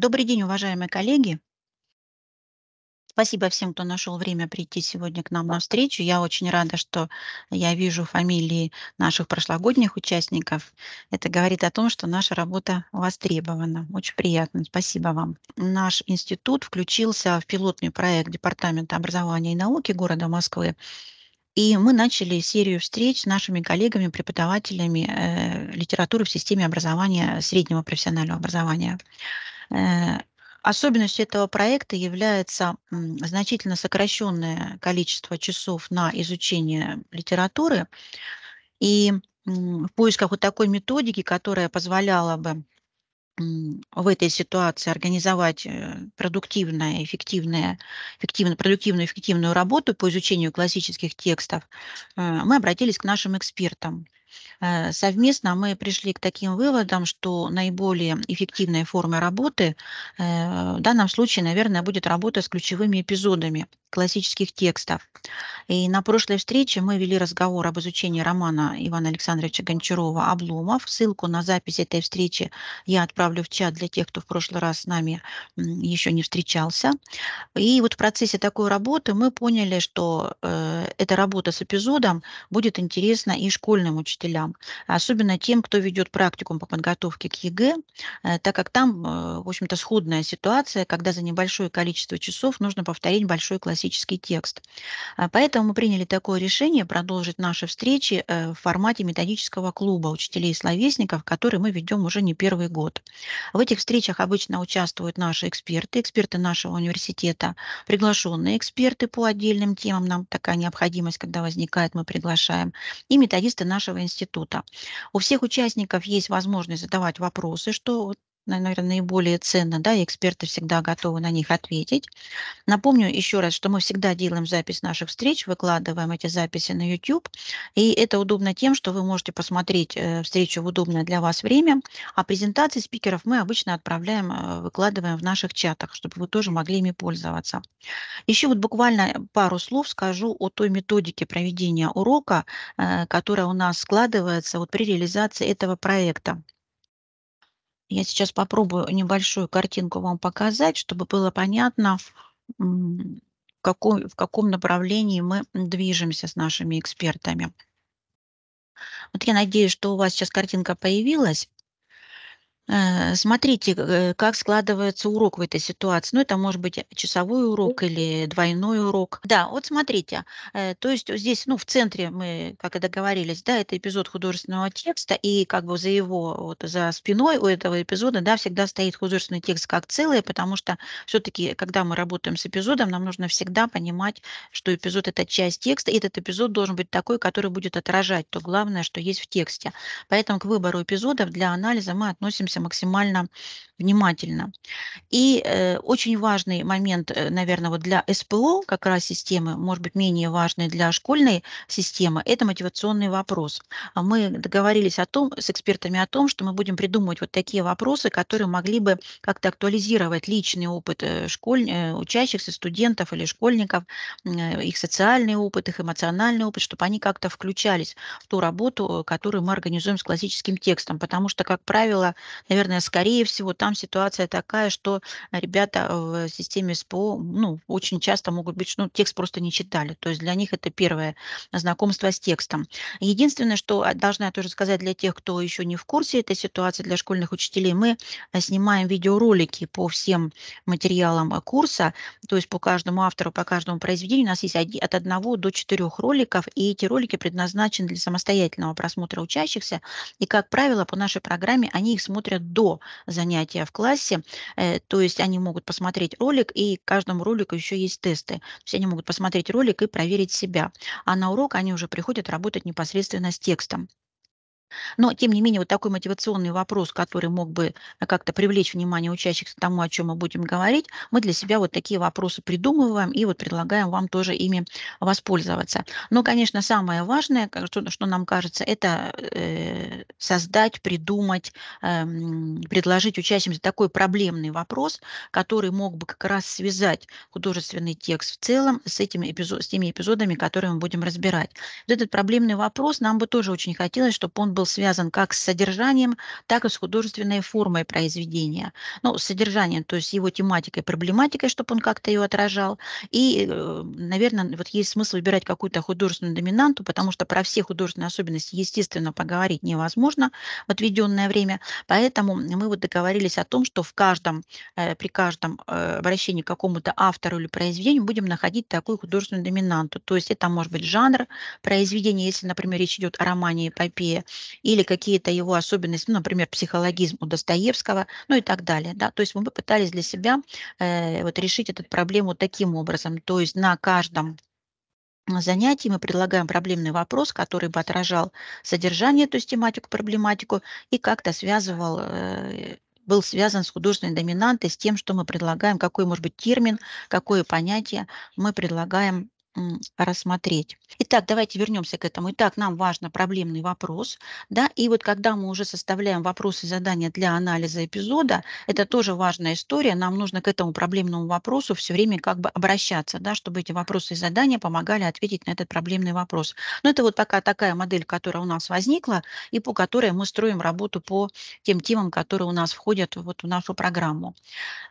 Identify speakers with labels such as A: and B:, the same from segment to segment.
A: Добрый день, уважаемые коллеги. Спасибо всем, кто нашел время прийти сегодня к нам на встречу. Я очень рада, что
B: я вижу фамилии наших прошлогодних участников. Это говорит о том, что наша работа востребована. Очень приятно. Спасибо вам. Наш институт включился в пилотный проект Департамента образования и науки города Москвы. И мы начали серию встреч с нашими коллегами, преподавателями э, литературы в системе образования, среднего профессионального образования. Э, особенностью этого проекта является значительно сокращенное количество часов на изучение литературы и в поисках вот такой методики, которая позволяла бы в этой ситуации организовать э, продуктивную, эффективную, эффективно продуктивную, эффективную работу по изучению классических текстов, э, мы обратились к нашим экспертам, Э, совместно мы пришли к таким выводам, что наиболее эффективной формой работы э, в данном случае, наверное, будет работа с ключевыми эпизодами классических текстов. И на прошлой встрече мы вели разговор об изучении романа Ивана Александровича Гончарова «Обломов». Ссылку на запись этой встречи я отправлю в чат для тех, кто в прошлый раз с нами еще не встречался. И вот в процессе такой работы мы поняли, что э, эта работа с эпизодом будет интересна и школьным учителям учителям, особенно тем, кто ведет практикум по подготовке к ЕГЭ, э, так как там, э, в общем-то, сходная ситуация, когда за небольшое количество часов нужно повторить большой классический текст. Э, поэтому мы приняли такое решение продолжить наши встречи в формате методического клуба учителей и словесников, который мы ведем уже не первый год. В этих встречах обычно участвуют наши эксперты, эксперты нашего университета, приглашенные эксперты по отдельным темам, нам такая необходимость, когда возникает, мы приглашаем, и методисты нашего института института. У всех участников есть возможность задавать вопросы, что наверное, наиболее ценно, да, и эксперты всегда готовы на них ответить. Напомню еще раз, что мы всегда делаем запись наших встреч, выкладываем эти записи на YouTube, и это удобно тем, что вы можете посмотреть э, встречу в удобное для вас время, а презентации спикеров мы обычно отправляем, э, выкладываем в наших чатах, чтобы вы тоже могли ими пользоваться. Еще вот буквально пару слов скажу о той методике проведения урока, э, которая у нас складывается вот при реализации этого проекта. Я сейчас попробую небольшую картинку вам показать, чтобы было понятно, в каком, в каком направлении мы движемся с нашими экспертами. Вот я надеюсь, что у вас сейчас картинка появилась. Э, смотрите, э, как складывается урок в этой ситуации. Ну, это может быть часовой урок или двойной урок. Да, вот смотрите. Э, то есть здесь, ну, в центре мы, как и договорились, да, это эпизод художественного текста, и как бы за его, вот за спиной у этого эпизода, да, всегда стоит художественный текст как целое, потому что все-таки, когда мы работаем с эпизодом, нам нужно всегда понимать, что эпизод – это часть текста, и этот эпизод должен быть такой, который будет отражать то главное, что есть в тексте. Поэтому к выбору эпизодов для анализа мы относимся максимально внимательно. И э, очень важный момент, э, наверное, вот для СПО как раз системы, может быть, менее важный для школьной системы, это мотивационный вопрос. А мы договорились о том, с экспертами о том, что мы будем придумывать вот такие вопросы, которые могли бы как-то актуализировать личный опыт э, школь... Э, учащихся, студентов или школьников, их социальный опыт, их эмоциональный опыт, чтобы они как-то включались в ту работу, которую мы организуем с классическим текстом. Потому что, как правило, наверное, скорее всего, там там ситуация такая, что ребята в системе СПО, ну, очень часто могут быть, ну, текст просто не читали. То есть для них это первое знакомство с текстом. Единственное, что а, должна я тоже сказать для тех, кто еще не в курсе этой ситуации, для школьных учителей, мы э, снимаем видеоролики по всем материалам э, курса, то есть по каждому автору, по каждому произведению. У нас есть от одного до четырех роликов, и эти ролики предназначены для самостоятельного просмотра учащихся. И, как правило, по нашей программе они их смотрят до занятия занятия в классе, э, то есть они могут посмотреть ролик, и к каждому ролику еще есть тесты. То есть они могут посмотреть ролик и проверить себя. А на урок они уже приходят работать непосредственно с текстом. Но, тем не менее, вот такой мотивационный вопрос, который мог бы э, как-то привлечь внимание учащихся к тому, о чем мы будем говорить, мы для себя вот такие вопросы придумываем и вот предлагаем вам тоже ими воспользоваться. Но, конечно, самое важное, что, нам кажется, это э, создать, придумать, эм, предложить учащимся такой проблемный вопрос, который мог бы как раз связать художественный текст в целом с, этими эпизод, с теми эпизодами, которые мы будем разбирать. этот проблемный вопрос нам бы тоже очень хотелось, чтобы он был был связан как с содержанием, так и с художественной формой произведения. Ну, с содержанием, то есть его тематикой, проблематикой, чтобы он как-то ее отражал. И, э, наверное, вот есть смысл выбирать какую-то художественную доминанту, потому что про все художественные особенности, естественно, поговорить невозможно в отведенное время. Поэтому мы вот договорились о том, что в каждом, э, при каждом э, обращении к какому-то автору или произведению будем находить такую художественную доминанту. То есть это может быть жанр произведения, если, например, речь идет о романе эпопея, или какие-то его особенности, ну, например, психологизм у Достоевского, ну и так далее. Да? То есть мы пытались для себя э, вот решить эту проблему таким образом, то есть на каждом занятии мы предлагаем проблемный вопрос, который бы отражал содержание, то есть тематику, проблематику, и как-то связывал э, был связан с художественной доминантой, с тем, что мы предлагаем, какой может быть термин, какое понятие мы предлагаем рассмотреть. Итак, давайте вернемся к этому. Итак, нам важно проблемный вопрос. Да? И вот когда мы уже составляем вопросы и задания для анализа эпизода, это тоже важная история. Нам нужно к этому проблемному вопросу все время как бы обращаться, да, чтобы эти вопросы и задания помогали ответить на этот проблемный вопрос. Но это вот пока такая модель, которая у нас возникла, и по которой мы строим работу по тем темам, которые у нас входят вот в нашу программу.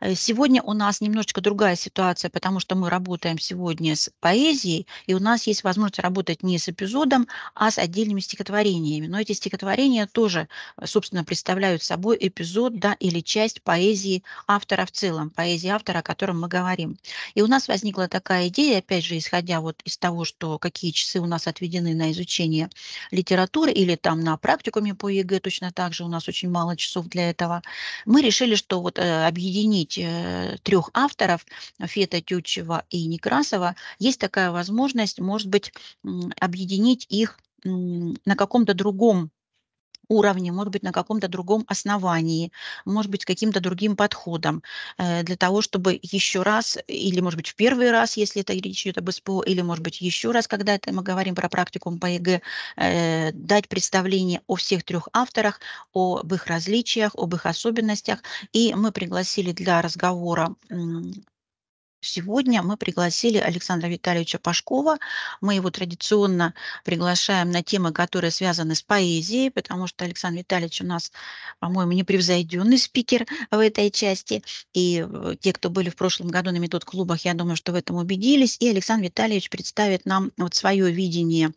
B: Э, сегодня у нас немножечко другая ситуация, потому что мы работаем сегодня с поэзией, поэзией, и у нас есть возможность работать не с эпизодом, а с отдельными стихотворениями. Но эти стихотворения тоже, э, собственно, представляют собой эпизод да, или часть поэзии автора в целом, поэзии автора, о котором мы говорим. И у нас возникла такая идея, опять же, исходя вот из того, что какие часы у нас отведены на изучение литературы или там на практикуме по ЕГЭ точно так же, у нас очень мало часов для этого, мы решили, что вот э, объединить э, трех авторов, Фета Тютчева и Некрасова, есть такая такая возможность, может быть, объединить их на каком-то другом уровне, может быть, на каком-то другом основании, может быть, каким-то другим подходом, э, для того, чтобы еще раз, или, может быть, в первый раз, если это речь идет об СПО, или, может быть, еще раз, когда это мы говорим про практикум по ЕГЭ, э, дать представление о всех трех авторах, об их различиях, об их особенностях. И мы пригласили для разговора Сегодня мы пригласили Александра Витальевича Пашкова. Мы его традиционно приглашаем на темы, которые связаны с поэзией, потому что Александр Витальевич у нас, по-моему, непревзойденный спикер в этой части. И э, те, кто были в прошлом году на метод-клубах, я думаю, что в этом убедились. И Александр Витальевич представит нам вот свое видение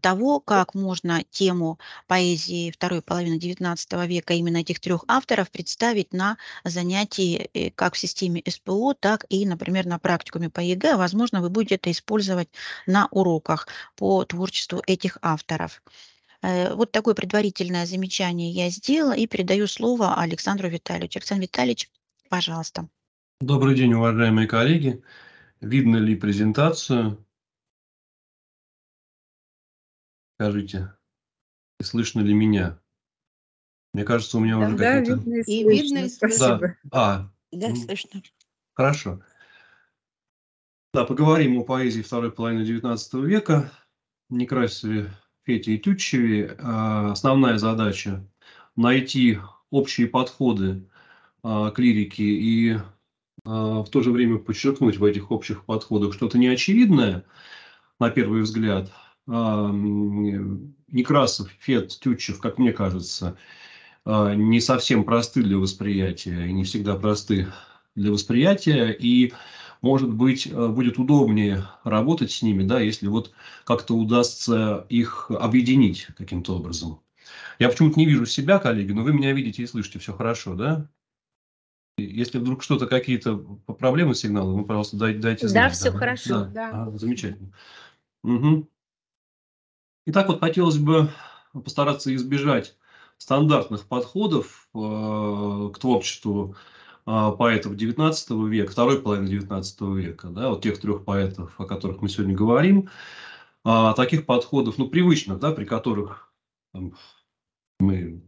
B: того, как можно тему поэзии второй половины XIX века именно этих трех авторов представить на занятии э, как в системе СПО, так и, например, например, на практикуме по ЕГЭ, возможно, вы будете это использовать на уроках по творчеству этих авторов. Э, вот такое предварительное замечание я сделала и передаю слово Александру
A: Витальевичу. Александр Витальевич, пожалуйста.
C: Добрый день, уважаемые коллеги.
A: Видно ли презентацию? Скажите, слышно ли меня? Мне кажется, у меня да, уже да, какие-то... Видно и слышно, спасибо. Да. А, да, слышно.
C: Хорошо. Да, поговорим о поэзии второй половины XIX века, Некрасове, Фете и Тютчеве. А, основная задача – найти общие подходы а, к лирике и а, в то же время подчеркнуть в этих общих подходах что-то неочевидное, на первый взгляд. Некрасов, Фет, Тютчев, как мне кажется, не совсем просты для восприятия и не всегда просты для восприятия. И может быть, э, будет удобнее работать с ними, да, если вот как-то удастся их объединить каким-то образом. Я почему-то не вижу себя, коллеги, но вы меня видите и слышите, все хорошо, да? Если вдруг что-то, какие-то проблемы, сигналы, вы, пожалуйста, дайте, дайте знать. Да, все да. хорошо, да. да. Ага, замечательно. Угу. Итак, вот хотелось бы постараться избежать стандартных подходов э, к творчеству а, поэтов XIX века, второй половины XIX века, да, вот тех трех поэтов, о которых мы сегодня говорим, а, таких подходов, ну, привычных, да, при которых там, мы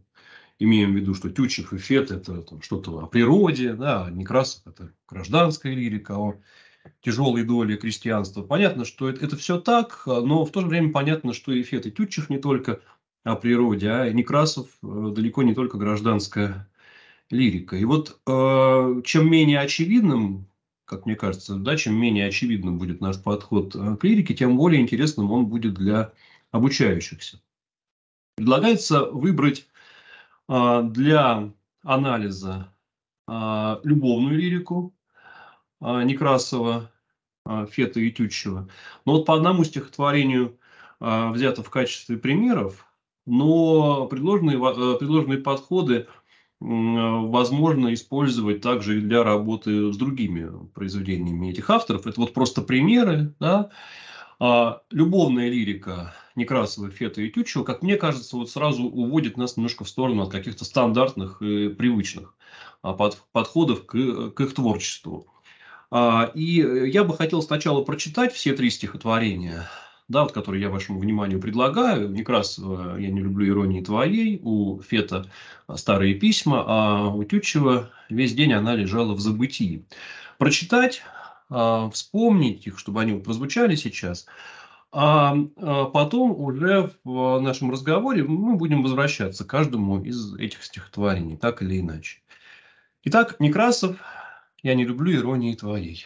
C: имеем в виду, что Тютчев и Фет – это там, что-то о природе, да, а Некрасов – это гражданская лирика, о тяжелой доли крестьянства. Понятно, что это, это все так, но в то же время понятно, что и Фет, и Тютчев не только о природе, а и Некрасов э, далеко не только гражданская лирика. И вот э, чем менее очевидным, как мне кажется, да, чем менее очевидным будет наш подход э, к лирике, тем более интересным он будет для обучающихся. Предлагается выбрать э, для анализа э, любовную лирику э, Некрасова, э, Фета и Тютчева. Но вот по одному стихотворению э, взято в качестве примеров, но предложенные, э, предложенные подходы – а, возможно использовать также и для работы с другими произведениями этих авторов. Это вот просто примеры. Да? А любовная лирика Некрасова, Фета и Тютчева, как мне кажется, вот сразу уводит нас немножко в сторону от каких-то стандартных и привычных а, подходов к, к их творчеству. А, и я бы хотел сначала прочитать все три стихотворения, да, вот, который я вашему вниманию предлагаю. Некрасова э, «Я не люблю иронии твоей», у Фета э, «Старые письма», а у Тютчева весь день она лежала в забытии. Прочитать, э, вспомнить их, чтобы они прозвучали сейчас – а потом уже в нашем разговоре мы будем возвращаться к каждому из этих стихотворений, так или иначе. Итак, Некрасов, я не люблю иронии твоей.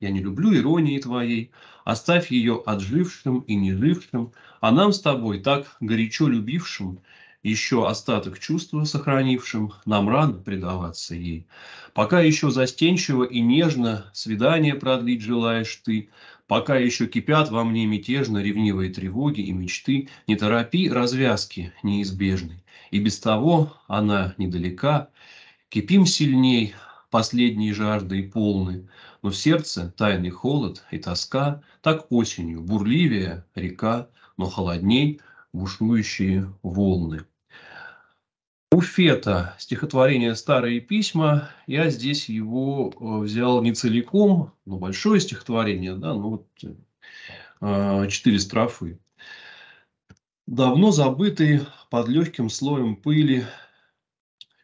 C: Я не люблю иронии твоей, Оставь ее отжившим и нежившим, а нам с тобой, так горячо любившим, еще остаток чувства сохранившим, нам рано предаваться ей. Пока еще застенчиво и нежно свидание продлить желаешь ты, пока еще кипят во мне мятежно ревнивые тревоги и мечты, не торопи развязки неизбежной. И без того она недалека, кипим сильней, Последние жажды и полны, но в сердце тайный холод и тоска, так осенью бурливее река, но холодней бушующие волны. У Фета стихотворение «Старые письма». Я здесь его э, взял не целиком, но большое стихотворение, да, ну вот э, э, четыре строфы. Давно забытый под легким слоем пыли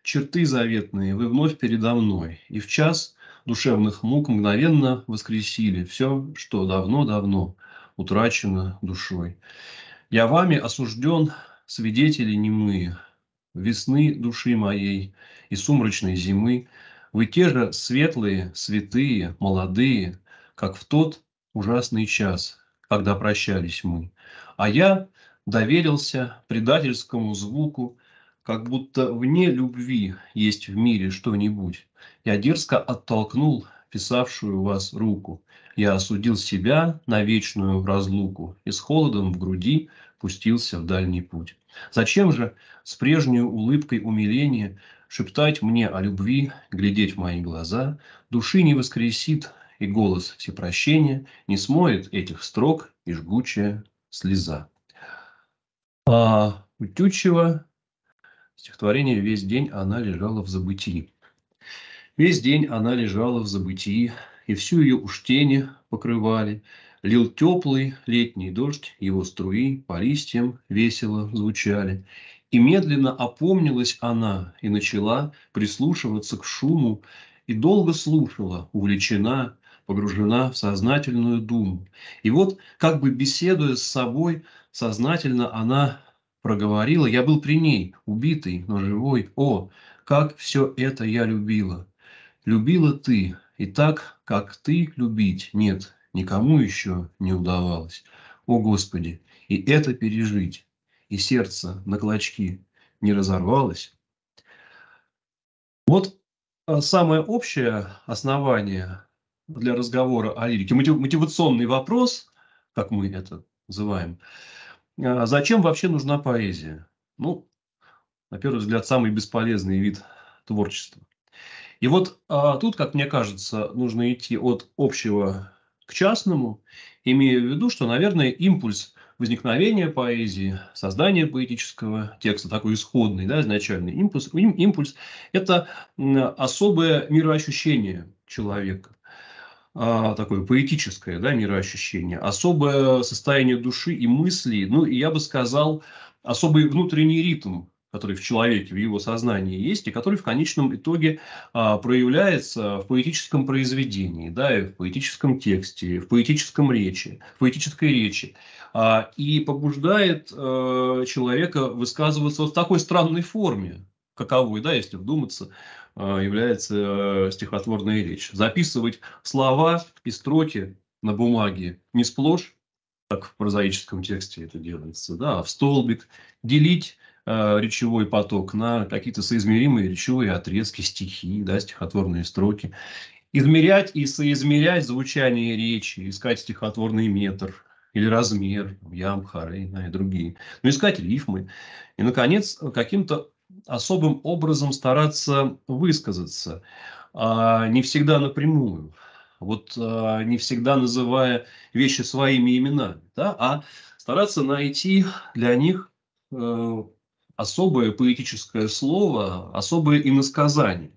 C: черты заветные вы вновь передо мной, и в час душевных мук мгновенно воскресили все, что давно-давно утрачено душой. Я вами осужден, свидетели немые, весны души моей и сумрачной зимы, вы те же светлые, святые, молодые, как в тот ужасный час, когда прощались мы. А я доверился предательскому звуку как будто вне любви есть в мире что-нибудь. Я дерзко оттолкнул писавшую вас руку. Я осудил себя на вечную разлуку и с холодом в груди пустился в дальний путь. Зачем же с прежней улыбкой умиления шептать мне о любви, глядеть в мои глаза, души не воскресит и голос всепрощения не смоет этих строк и жгучая слеза. А, Утючева стихотворение «Весь день она лежала в забытии». Весь день она лежала в забытии, и всю ее уж тени покрывали. Лил теплый летний дождь, его струи по листьям весело звучали. И медленно опомнилась она и начала прислушиваться к шуму, и долго слушала, увлечена, погружена в сознательную думу. И вот, как бы беседуя с собой, сознательно она проговорила. Я был при ней, убитый, но живой. О, как все это я любила. Любила ты, и так, как ты любить, нет, никому еще не удавалось. О, Господи, и это пережить, и сердце на клочки не разорвалось. Вот а, самое общее основание для разговора о лирике, мотивационный вопрос, как мы это называем, а зачем вообще нужна поэзия? Ну, на первый взгляд, самый бесполезный вид творчества. И вот а, тут, как мне кажется, нужно идти от общего к частному, имея в виду, что, наверное, импульс возникновения поэзии, создания поэтического текста, такой исходный, да, изначальный импульс, импульс – это особое мироощущение человека. А, такое поэтическое да, мироощущение, особое состояние души и мыслей, ну и я бы сказал, особый внутренний ритм, который в человеке, в его сознании есть, и который в конечном итоге а, проявляется в поэтическом произведении, да, и в поэтическом тексте, в поэтическом речи, в поэтической речи, а, и побуждает а, человека высказываться вот в такой странной форме, каковой, да, если вдуматься, Э, является э, стихотворная речь. Записывать слова и строки на бумаге не сплошь, как в прозаическом тексте это делается, да, а в столбик, делить э, речевой поток на какие-то соизмеримые речевые отрезки, стихи, да, стихотворные строки, измерять и соизмерять звучание речи, искать стихотворный метр или размер, ям, хорей и другие, Ну искать рифмы. И, наконец, каким-то особым образом стараться высказаться, а, не всегда напрямую, вот а, не всегда называя вещи своими именами, да, а стараться найти для них э, особое поэтическое слово, особое иносказание.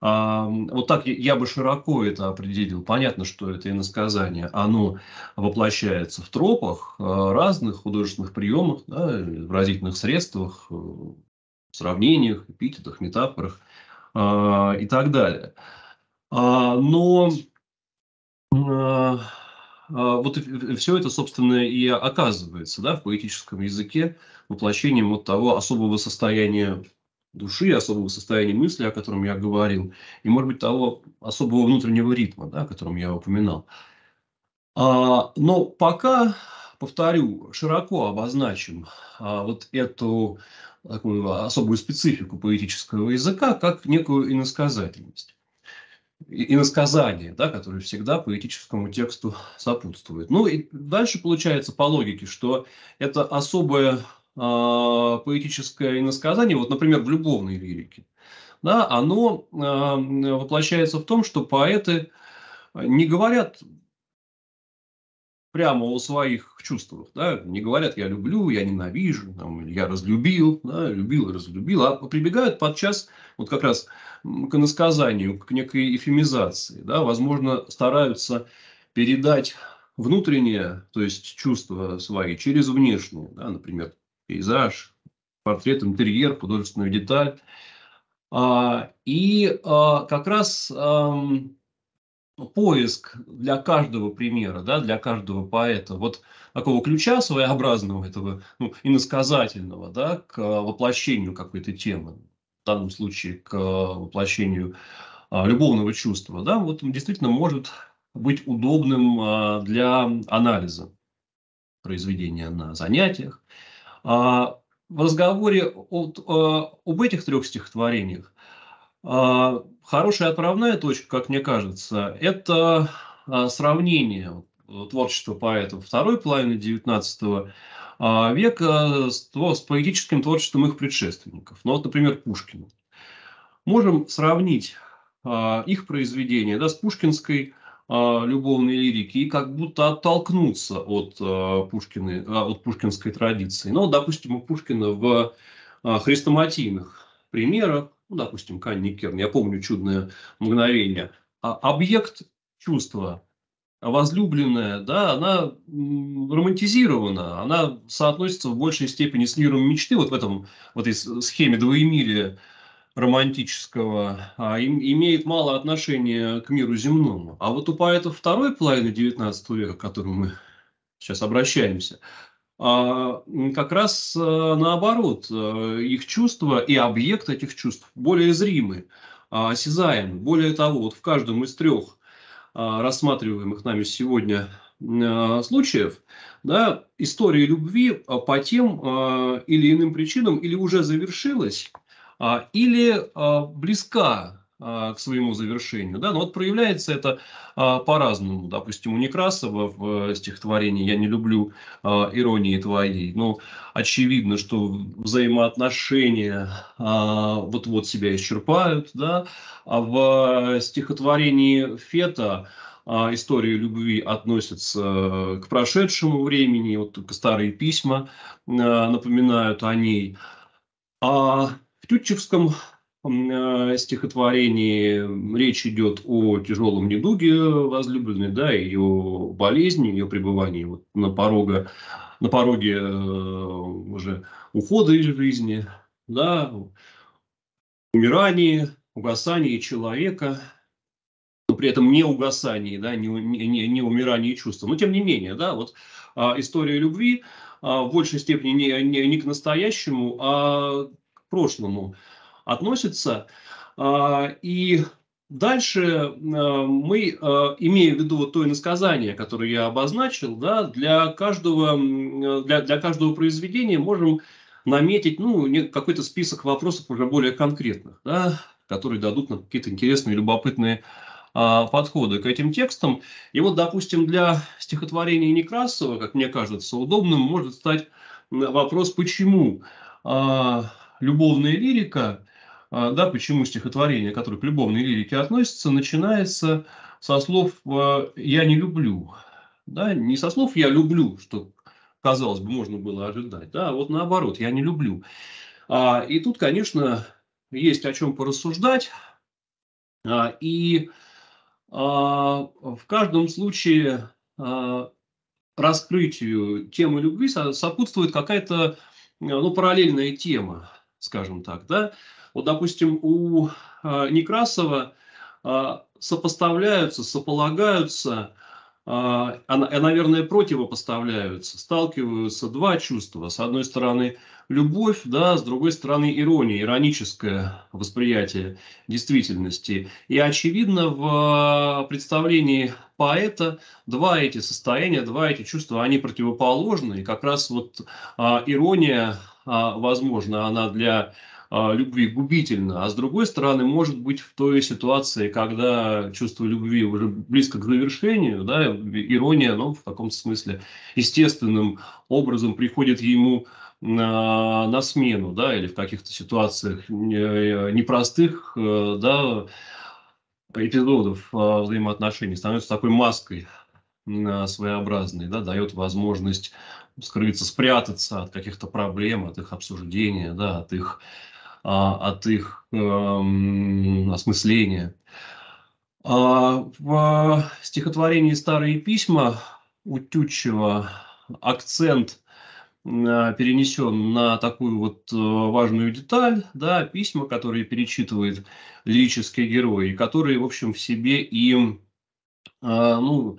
C: А, вот так я бы широко это определил. Понятно, что это иносказание. Оно воплощается в тропах разных художественных приемах, да, выразительных средствах, э, сравнениях, эпитетах, метафорах э, и так далее. А, но а, а вот все это, собственно, и оказывается да, в поэтическом языке воплощением вот того особого состояния души, особого состояния мысли, о котором я говорил, и, может быть, того особого внутреннего ритма, да, о котором я упоминал. А, но пока повторю, широко обозначим а, вот эту такую особую специфику поэтического языка как некую иносказательность. иносказание, да, которое всегда поэтическому тексту сопутствует. Ну и дальше получается по логике, что это особое а, поэтическое иносказание, вот, например, в любовной лирике, да, оно а, воплощается в том, что поэты не говорят прямо о своих чувствах, да, не говорят «я люблю», «я ненавижу», там, «я разлюбил», да, «любил», «разлюбил», а прибегают подчас вот как раз к иносказанию, к некой эфемизации, да, возможно, стараются передать внутреннее, то есть чувства свои, через внешнее, да, например, пейзаж, портрет, интерьер, художественную деталь, а, и а, как раз... А, поиск для каждого примера, да, для каждого поэта, вот такого ключа своеобразного, этого ну, иносказательного, да, к воплощению какой-то темы, в данном случае к воплощению а, любовного чувства, да, вот действительно может быть удобным а, для анализа произведения на занятиях. А, в разговоре об этих трех стихотворениях Хорошая отправная точка, как мне кажется, это а, сравнение творчества поэтов второй половины XIX а, века с, поэтическим творчеством их предшественников. Ну, вот, например, Пушкина. Можем сравнить а, их произведения да, с пушкинской любовной лирики и как будто оттолкнуться от, Пушкины, от пушкинской традиции. Но, ну допустим, у Пушкина в хрестоматийных примерах ну, допустим, Канни Керн, я помню чудное мгновение, а объект чувства, возлюбленная, да, она романтизирована, она соотносится в большей степени с миром мечты, вот в этом, в этой схеме двоемирия романтического, а им, имеет мало отношения к миру земному. А вот у поэтов второй половины XIX века, к которому мы сейчас обращаемся, а, как раз э, наоборот, э, их чувства и объект этих чувств более зримы, а, осязаем. Более того, вот в каждом из трех а, рассматриваемых нами сегодня случаев, да, история любви по тем или иным причинам или уже завершилась, или близка а, к своему завершению. Да? Но вот проявляется это а, по-разному. Допустим, у Некрасова в э, стихотворении «Я не люблю а, иронии твоей». Ну, очевидно, что взаимоотношения а, вот-вот себя исчерпают. Да? А в стихотворении Фета а, истории любви относятся к прошедшему времени, вот только старые письма а, напоминают о ней. А в Тютчевском Э, стихотворении речь идет о тяжелом недуге возлюбленной, да, ее болезни, ее пребывании вот на, порога, на пороге э, уже ухода из жизни, да, умирании, угасании человека, но при этом не угасании, да, не, не, не умирании чувства. Но тем не менее, да, вот а, история любви а, в большей степени не, не, не к настоящему, а к прошлому относится. А, и Дальше э, мы, э, имея в виду вот то иносказание, которое я обозначил, да, для, каждого, э, для, для каждого произведения можем наметить ну, какой-то список вопросов уже более конкретных, да, которые дадут нам какие-то интересные, любопытные а, подходы к этим текстам. И вот, допустим, для стихотворения Некрасова, как мне кажется, удобным может стать вопрос, почему а, любовная лирика а, да, почему стихотворение, которое к любовной лирике относится, начинается со слов а, «я не люблю». Да, не со слов «я люблю», что, казалось бы, можно было ожидать, да, а вот наоборот «я не люблю». А, и тут, конечно, есть о чем порассуждать. А, и а, в каждом случае а, раскрытию темы любви сопутствует какая-то ну, параллельная тема, скажем так, да, вот, допустим, у а, Некрасова а, сопоставляются, сополагаются, а, а, наверное, противопоставляются, сталкиваются два чувства. С одной стороны, любовь, да, с другой стороны, ирония, ироническое восприятие действительности. И, очевидно, в представлении поэта два эти состояния, два эти чувства, они противоположны. И как раз вот а, ирония, а, возможно, она для а, любви губительно, а с другой стороны, может быть, в той ситуации, когда чувство любви уже близко к завершению, да, ирония, ну, в таком смысле, естественным образом приходит ему на, на смену, да, или в каких-то ситуациях э, непростых, э, да, эпизодов э, взаимоотношений становится такой маской своеобразной, да, дает возможность скрыться, спрятаться от каких-то проблем, от их обсуждения, да, от их а, от их эм, осмысления. А, в стихотворении «Старые письма» у Тютчева акцент э, перенесен на такую вот э, важную деталь, да, письма, которые перечитывает лирический герой, которые, в общем, в себе им, э, ну,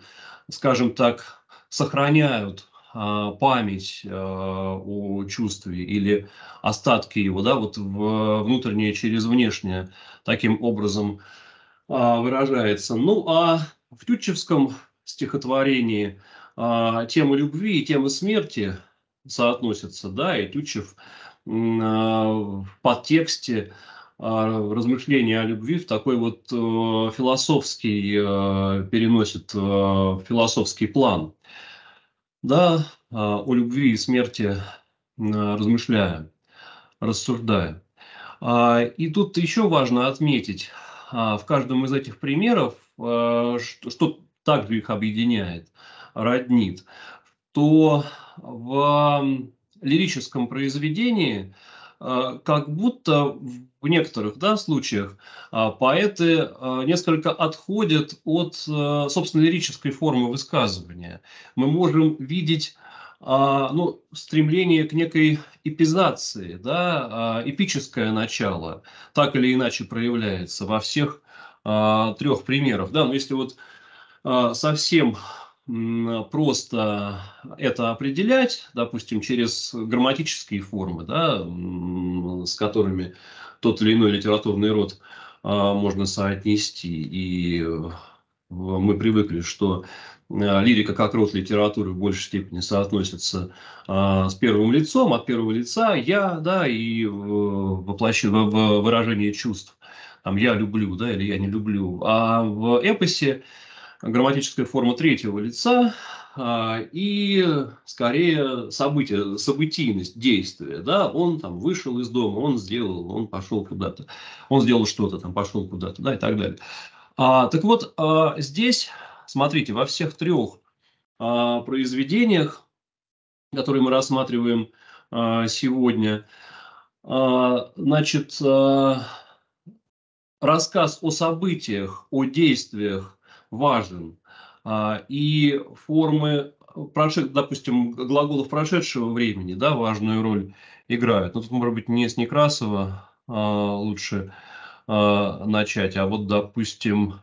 C: скажем так, сохраняют а, память а, о чувстве или остатки его, да, вот внутреннее через внешнее таким образом а, выражается. Ну а в Тютчевском стихотворении тема любви и тема смерти соотносятся, да, и Тютчев в подтексте размышления о любви в такой вот э, философский, э, переносит э, философский план. Да, а, о любви и смерти а, размышляя, рассуждая. А, и тут еще важно отметить в каждом из этих примеров, что так их объединяет, роднит, то в лирическом произведении – Э, как будто в некоторых да, случаях а, поэты а, несколько отходят от, э, собственной лирической формы высказывания. Мы можем видеть а, ну, стремление к некой эпизации, да, эпическое начало так или иначе проявляется во всех трех примерах. Да? Но если вот совсем просто это определять, допустим, через грамматические формы, да, с которыми тот или иной литературный род а, можно соотнести. И э, мы привыкли, что э, лирика как род литературы в большей степени соотносится а, с первым лицом, от первого лица я, да, и э, воплощение в выражении чувств, там, я люблю, да, или я не люблю. А в эпосе грамматическая форма третьего лица а, и скорее событие, событийность действия. Да? Он там вышел из дома, он сделал, он пошел куда-то, он сделал что-то, там пошел куда-то да, и так далее. А, так вот, а, здесь, смотрите, во всех трех а, произведениях, которые мы рассматриваем а, сегодня, а, значит, а, рассказ о событиях, о действиях важен. А, и формы, э, допустим, глаголов прошедшего времени да, важную роль играют. Но ну, тут, может быть, не с Некрасова а, лучше а, начать, а вот, допустим,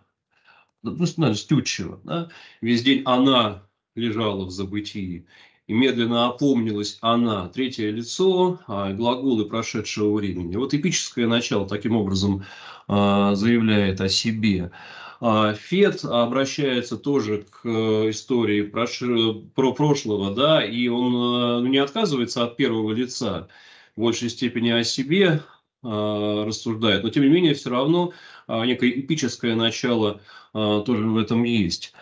C: ну, ну, с Тютчева. Да? Весь день она лежала в забытии, и медленно опомнилась она, третье лицо, глаголы прошедшего времени. Вот эпическое начало таким образом заявляет о себе. А, Фед обращается тоже к э, истории про прошлого, да, и он э, не отказывается от первого лица, в большей степени о себе а, рассуждает, но тем не менее все равно а, некое эпическое начало тоже в этом есть.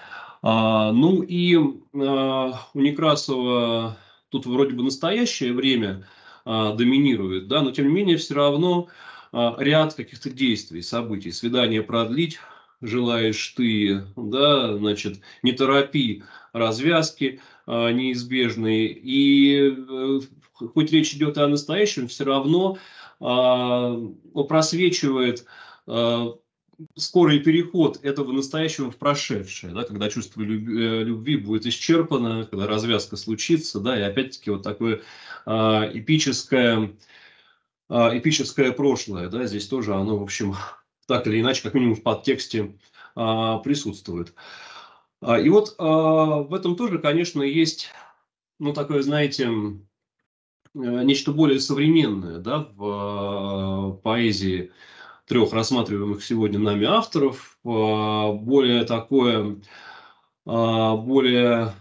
C: Ну и у Некрасова тут вроде бы настоящее время доминирует, да, но тем не менее все равно ряд каких-то действий, событий, свидание продлить, желаешь ты, да, значит, не торопи развязки э, неизбежные. И э, хоть речь идет о настоящем, все равно э, просвечивает э, скорый переход этого настоящего в прошедшее, да, когда чувство э, любви будет исчерпано, когда развязка случится, да, и опять-таки вот такое э, эпическое, э, эпическое прошлое, да, здесь тоже оно, в общем, так или иначе, как минимум в подтексте а, присутствует. А, и вот а, в этом тоже, конечно, есть, ну, такое, знаете, э, нечто более современное, да, в поэзии трех рассматриваемых сегодня нами авторов, более такое, более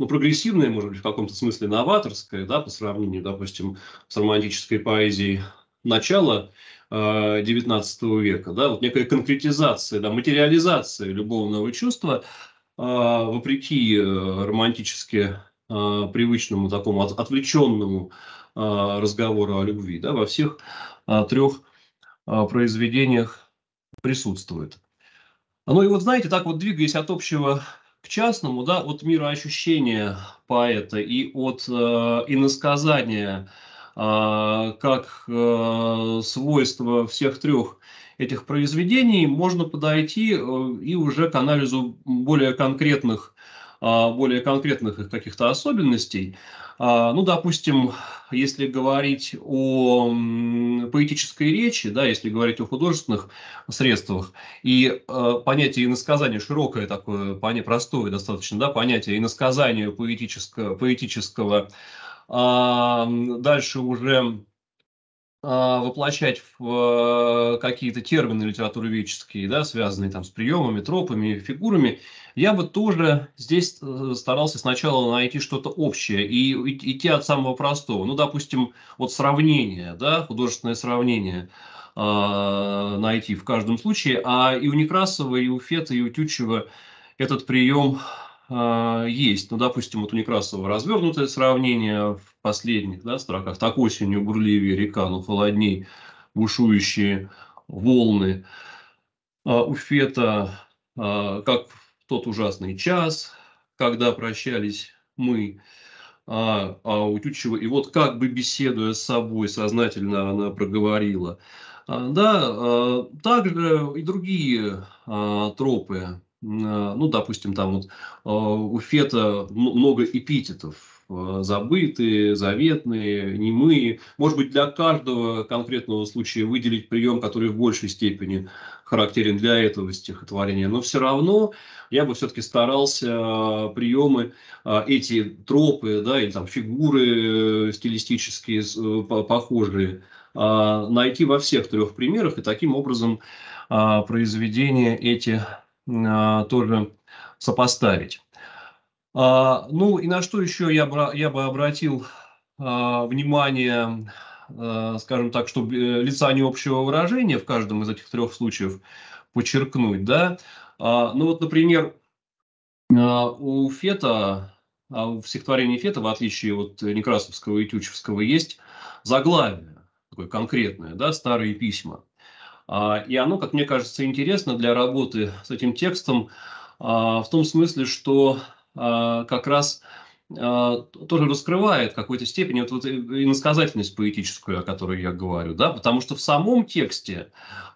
C: ну, прогрессивное, может быть, в каком-то смысле новаторское, да, по сравнению, допустим, с романтической поэзией начала 19 э, века, да, вот некая конкретизация, да, материализация любовного чувства, э, вопреки э, романтически привычному такому отвлеченному разговору о любви, да, во всех трех произведениях присутствует. Ну и вот знаете, так вот двигаясь от общего к частному, да, от мира ощущения поэта и от э, иносказания а, как а, свойства всех трех этих произведений, можно подойти э, и уже к анализу более конкретных а, более конкретных каких-то особенностей. Ну, допустим, если говорить о поэтической речи, да, если говорить о художественных средствах, и понятие иносказания широкое такое, понятие простое достаточно, да, понятие иносказания поэтического, поэтического а, дальше уже а, воплощать в э, какие-то термины литературоведческие, да, связанные там с приемами, тропами, фигурами, я бы тоже здесь э, старался сначала найти что-то общее и идти от самого простого. Ну, допустим, вот сравнение, да, художественное сравнение а, найти в каждом случае. А и у Некрасова, и у Фета, и у Тютчева этот прием а, есть. Ну, допустим, вот у Некрасова развернутое сравнение в последних да, строках. Так осенью бурливее река, но ну, холодней бушующие волны. А, у Фета а, как в тот ужасный час, когда прощались мы, а, а у Тютчева, и вот как бы беседуя с собой, сознательно она проговорила. А, да, а, также и другие а, тропы а, ну, допустим, там вот а, у Фета много эпитетов, а, забытые, заветные, немые. Может быть, для каждого конкретного случая выделить прием, который в большей степени характерен для этого стихотворения. Но все равно я бы все-таки старался приемы, эти тропы, да, или там фигуры э, стилистические э, похожие, найти во всех трех примерах, и таким образом произведения эти а, тоже сопоставить. А, ну и на что еще я бы, я бы обратил а, внимание, скажем так, чтобы э, лица не общего выражения в каждом из этих трех случаев подчеркнуть, да. Ну вот, например, у Фета, в стихотворении Фета, в отличие от Некрасовского и Тючевского, есть заглавие такое конкретное, да, старые письма – а, и оно, как мне кажется, интересно для работы с этим текстом а, в том смысле, что а, как раз тоже раскрывает в какой-то степени вот, вот иносказательность поэтическую, о которой я говорю, да, потому что в самом тексте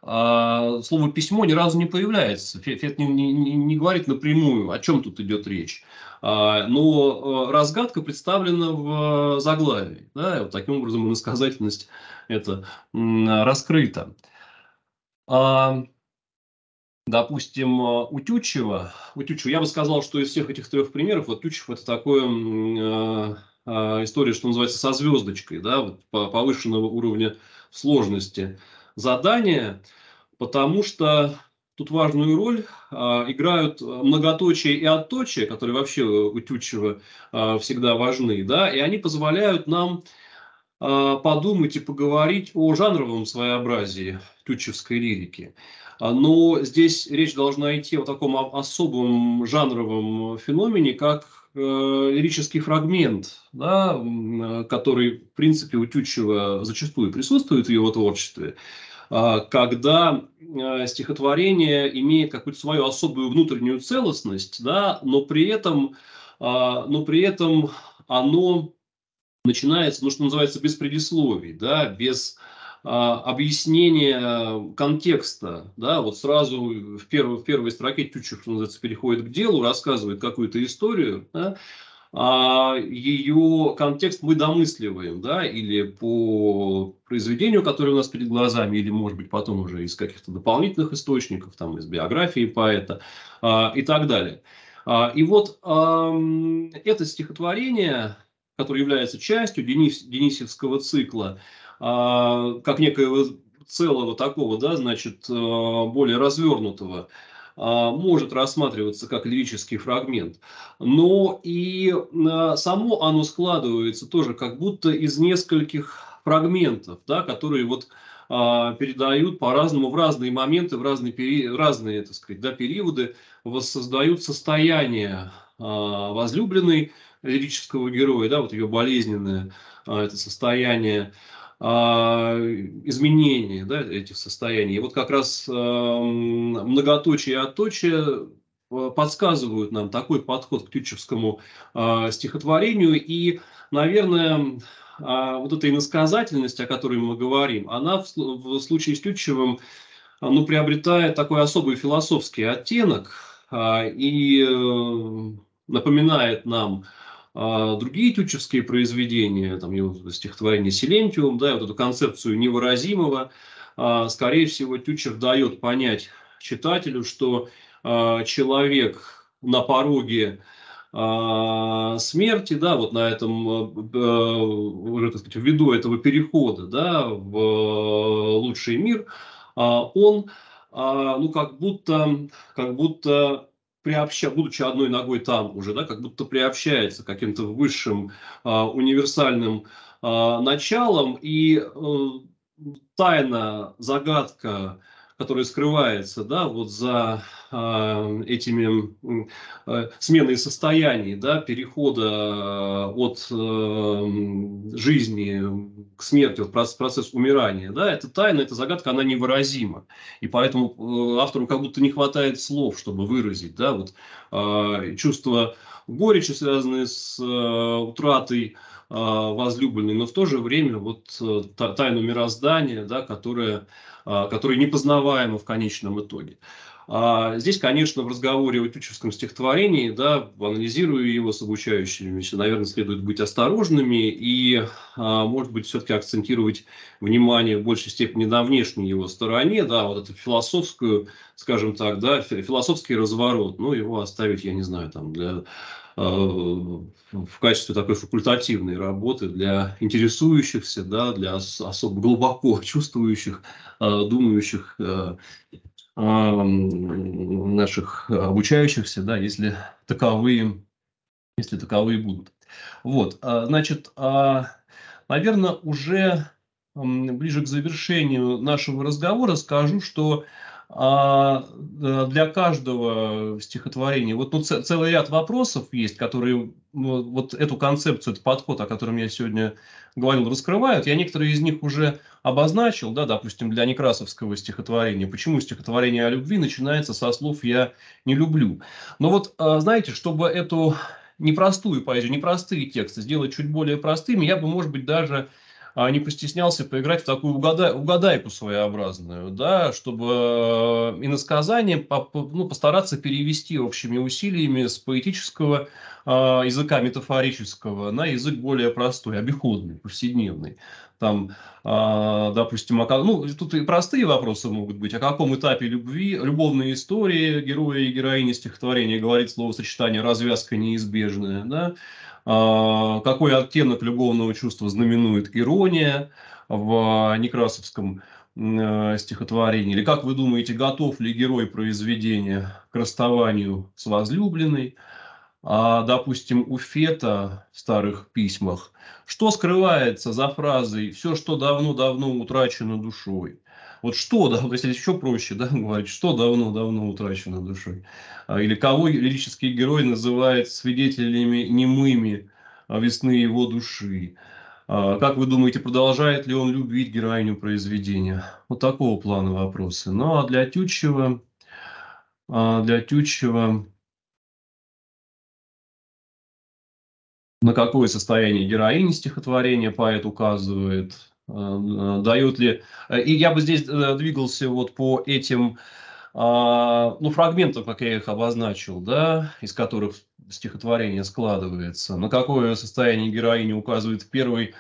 C: э, слово письмо ни разу не появляется. Фет не, не, не говорит напрямую, о чем тут идет речь. Э, но разгадка представлена в заглавии, да, и вот таким образом иносказательность это раскрыта. Э, а, допустим, а, Утючева, Утючева, я бы сказал, что из всех этих трех примеров, вот Тючев это такое а, история, что называется, со звездочкой, да, вот повышенного уровня сложности задания, потому что тут важную роль а, играют многоточие и отточие, которые вообще у Тютчева а, всегда важны, да, и они позволяют нам а, подумать и поговорить о жанровом своеобразии тютчевской лирики. А, но здесь речь должна идти о таком особом жанровом феномене, как э, лирический фрагмент, да, э, который, в принципе, у Тютчева зачастую присутствует в его творчестве а, когда э, стихотворение имеет какую-то свою особую внутреннюю целостность, да, но при этом, а, но при этом оно начинается, ну что называется, без предисловий, да, без а, объяснение э, контекста, да, вот сразу в, первой в первой строке Тютчев, что называется, переходит к делу, рассказывает какую-то историю, да, а ее контекст мы домысливаем, да, или по произведению, которое у нас перед глазами, или, может быть, потом уже из каких-то дополнительных источников, там, из биографии поэта а, и так далее. А, и вот а, это стихотворение, которое является частью Денис, Денисевского цикла, а, как некоего целого такого, да, значит, э, более развернутого, а, может рассматриваться как лирический фрагмент. Но и э, само оно складывается тоже как будто из нескольких фрагментов, да, которые вот а, передают по-разному в разные моменты, в разные, пери... разные так сказать, да, периоды, воссоздают состояние возлюбленной лирического героя, да, вот ее болезненное это состояние, а, изменения, да, этих состояний. вот как раз э, многоточие и отточие э, подсказывают нам такой подход к тютчевскому э, стихотворению. И, наверное, а, вот эта иносказательность, о которой мы говорим, она в случае с Тютчевым ну, приобретает такой особый философский оттенок а, и напоминает нам а другие тютчевские произведения, там его стихотворение «Силентиум», да, вот эту концепцию невыразимого, а, скорее всего, Тютчев дает понять читателю, что а, человек на пороге а, смерти, да, вот на этом, уже, так сказать, ввиду этого перехода, да, в лучший мир, он, ну, как будто, как будто приобща, будучи одной ногой там уже, да, как будто приобщается к каким-то высшим э, универсальным э, началам, и э, тайна, загадка который скрывается да, вот за э, этими э, сменой состояний, да, перехода а, от э, жизни к смерти, вот процесс умирания, да, это тайна, эта загадка, она невыразима. И поэтому э, автору как будто не хватает слов, чтобы выразить да, вот, э, чувство горечи, связанное с э, утратой а, возлюбленный, но в то же время вот э, тайну мироздания, да, которая, а, которая непознаваема в конечном итоге. А здесь, конечно, в разговоре о тючевском стихотворении, да, анализируя его с обучающими, наверное, следует быть осторожными и, а, может быть, все-таки акцентировать внимание в большей степени на внешней его стороне, да, вот эту философскую, скажем так, да, философский разворот, ну, его оставить, я не знаю, там, для а, в качестве такой факультативной работы для интересующихся, да, для особо глубоко чувствующих, думающих наших обучающихся, да, если таковые, если таковые будут. Вот, а, значит, а, наверное, уже ближе к завершению нашего разговора скажу, что а э, для каждого стихотворения? Вот ну, целый ряд вопросов есть, которые ну, вот эту концепцию, этот подход, о котором я сегодня говорил, раскрывают. Я некоторые из них уже обозначил, да, допустим, для Некрасовского стихотворения. Почему стихотворение о любви начинается со слов «я не люблю». Но вот, а, знаете, чтобы эту непростую поэзию, непростые тексты сделать чуть более простыми, я бы, может быть, даже а не постеснялся поиграть в такую угадай, угадайку своеобразную, да, чтобы и э, иносказание по, ну, постараться перевести общими усилиями с поэтического э, языка метафорического на язык более простой, обиходный, повседневный. Там, а, допустим, ну, тут и простые вопросы могут быть. О каком этапе любви, любовной истории героя и героини стихотворения говорит словосочетание «развязка неизбежная», да, а, какой оттенок любовного чувства знаменует ирония в некрасовском э, стихотворении, или как вы думаете, готов ли герой произведения к расставанию с возлюбленной, а, допустим, у Фета в старых письмах, что скрывается за фразой «все, что давно-давно утрачено душой», вот что, да, вот если еще проще, да, говорить, что давно-давно утрачено душой. А, или кого лирический герой называет свидетелями немыми а, весны его души. А, как вы думаете, продолжает ли он любить героиню произведения? Вот такого плана вопросы. Ну а для Тютчева, для Тютчева на какое состояние героини стихотворения поэт указывает – Э, дают ли... Э, и я бы здесь э, двигался вот по этим а, ну, фрагментам, как я их обозначил, да, из которых стихотворение складывается. На какое состояние героини указывает первый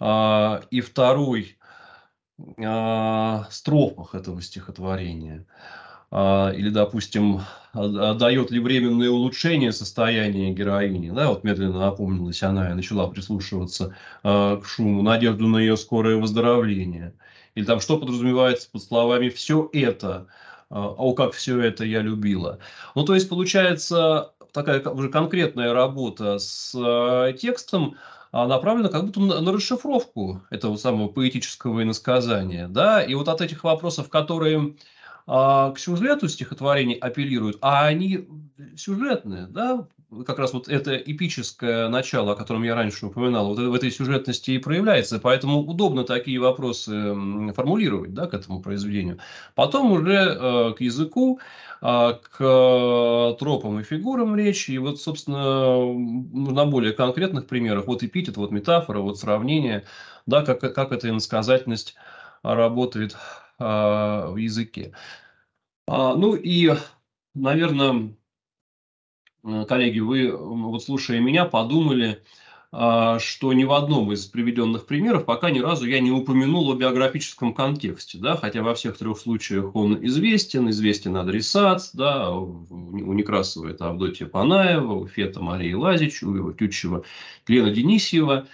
C: а, и второй а, строфах этого стихотворения. А, или, допустим, а, дает ли временное улучшение состояния героини, да, вот медленно напомнилась она и начала прислушиваться а, к шуму, надежду на ее скорое выздоровление, или там что подразумевается под словами «все это», э, «о, как все это я любила». Ну, то есть, получается, такая уже конкретная работа с текстом, направлена как будто на, на расшифровку этого самого поэтического иносказания, да, и вот от этих вопросов, которые а, к сюжету стихотворений апеллируют, а они сюжетные, да, как раз вот это эпическое начало, о котором я раньше упоминал, вот в этой сюжетности и проявляется, поэтому удобно такие вопросы формулировать, да, к этому произведению. Потом уже э, к языку, а, э, к тропам и фигурам речи, и вот, собственно, на более конкретных примерах, вот эпитет, вот метафора, вот сравнение, да, как, как эта иносказательность работает а, в языке. А, ну и, наверное, э, коллеги, вы вот слушая меня, подумали, а, что ни в одном из приведенных примеров пока ни разу я не упомянул о биографическом контексте, да, хотя во всех трех случаях он известен, известен адресат, да, у Некрасова это Авдотья Панаева, у Фета Мария Лазич, у его Тютчева Лена Денисьева.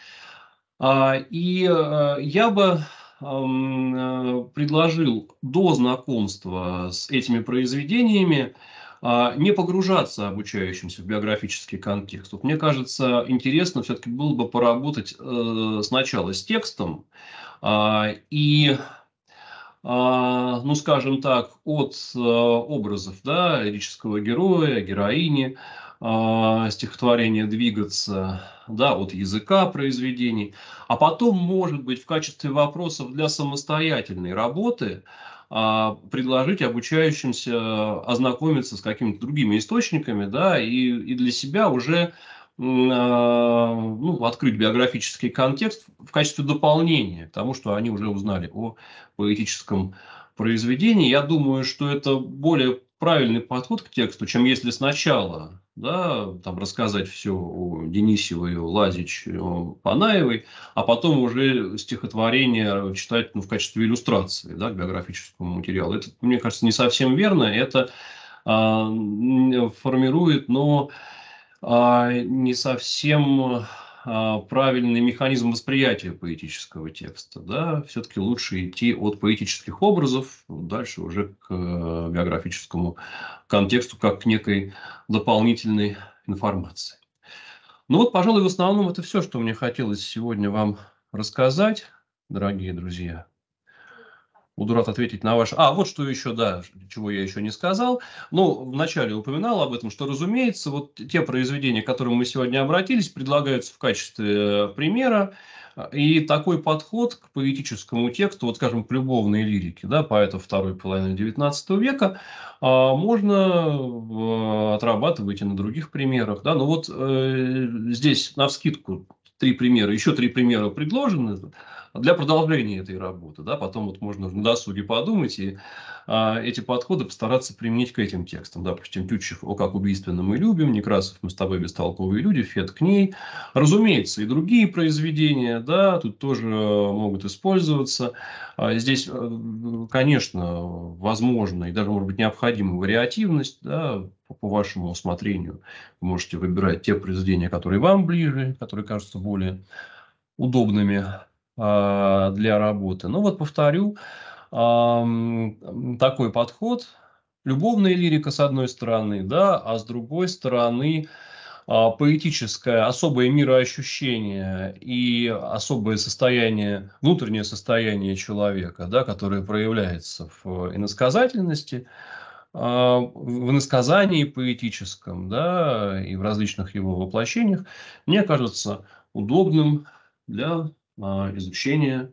C: И э, я бы Э, предложил до знакомства с этими произведениями а, не погружаться обучающимся в биографический контекст. Вот мне кажется, интересно все-таки было бы поработать э, сначала с текстом а, и а, ну, скажем так, от э, образов да, лирического героя, героини, а, стихотворения двигаться да, от языка произведений, а потом, может быть, в качестве вопросов для самостоятельной работы а, предложить обучающимся ознакомиться с какими-то другими источниками, да, и, и для себя уже а, ну, открыть биографический контекст в качестве дополнения к тому, что они уже узнали о поэтическом произведении. Я думаю, что это более правильный подход к тексту, чем если сначала да, там рассказать все о Денисевой, о Лазич, о Панаевой, а потом уже стихотворение читать ну, в качестве иллюстрации да, к биографическому материалу. Это, мне кажется, не совсем верно. Это а, формирует, но а, не совсем а, правильный механизм восприятия поэтического текста. Да? Все-таки лучше идти от поэтических образов дальше уже к э, биографическому контексту, как к некой дополнительной информации. Ну вот, пожалуй, в основном это все, что мне хотелось сегодня вам рассказать, дорогие друзья. Буду рад ответить на ваш... А, вот что еще, да, чего я еще не сказал. Ну, вначале упоминал об этом, что, разумеется, вот те произведения, к которым мы сегодня обратились, предлагаются в качестве э, примера. И такой подход к поэтическому тексту, вот, скажем, к любовной лирике, да, поэтов второй половины XIX века, а, можно э, отрабатывать и на других примерах. Да. Ну вот э, здесь, навскидку, три примера, еще три примера предложены для продолжения этой работы. Да? Потом вот можно на досуге подумать и а, эти подходы постараться применить к этим текстам. Допустим, Тютчев «О как убийственно мы любим», Некрасов «Мы с тобой бестолковые люди», Фет к ней. Разумеется, и другие произведения да, тут тоже э, могут использоваться. А, здесь, э, конечно, возможно и даже, может быть, необходима вариативность, да, по, по вашему усмотрению. Вы можете выбирать те произведения, которые вам ближе, которые кажутся более удобными. А, для работы. Ну вот повторю, такой подход, любовная лирика с одной стороны, да, а с другой стороны а, поэтическое, особое мироощущение и особое состояние, внутреннее состояние человека, да, которое проявляется в иносказательности, а, в иносказании поэтическом, да, и в различных его воплощениях, мне кажется удобным для а, изучения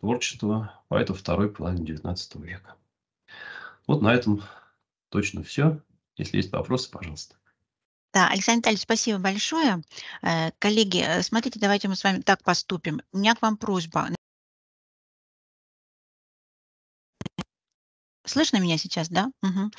C: творчества поэтов второй половины XIX века. Вот на этом точно все. Если есть вопросы, пожалуйста.
B: Да, Александр Витальевич, спасибо большое.
A: Э, коллеги, э, смотрите, давайте мы с вами так поступим. У меня к вам просьба. Слышно меня сейчас, да? Угу.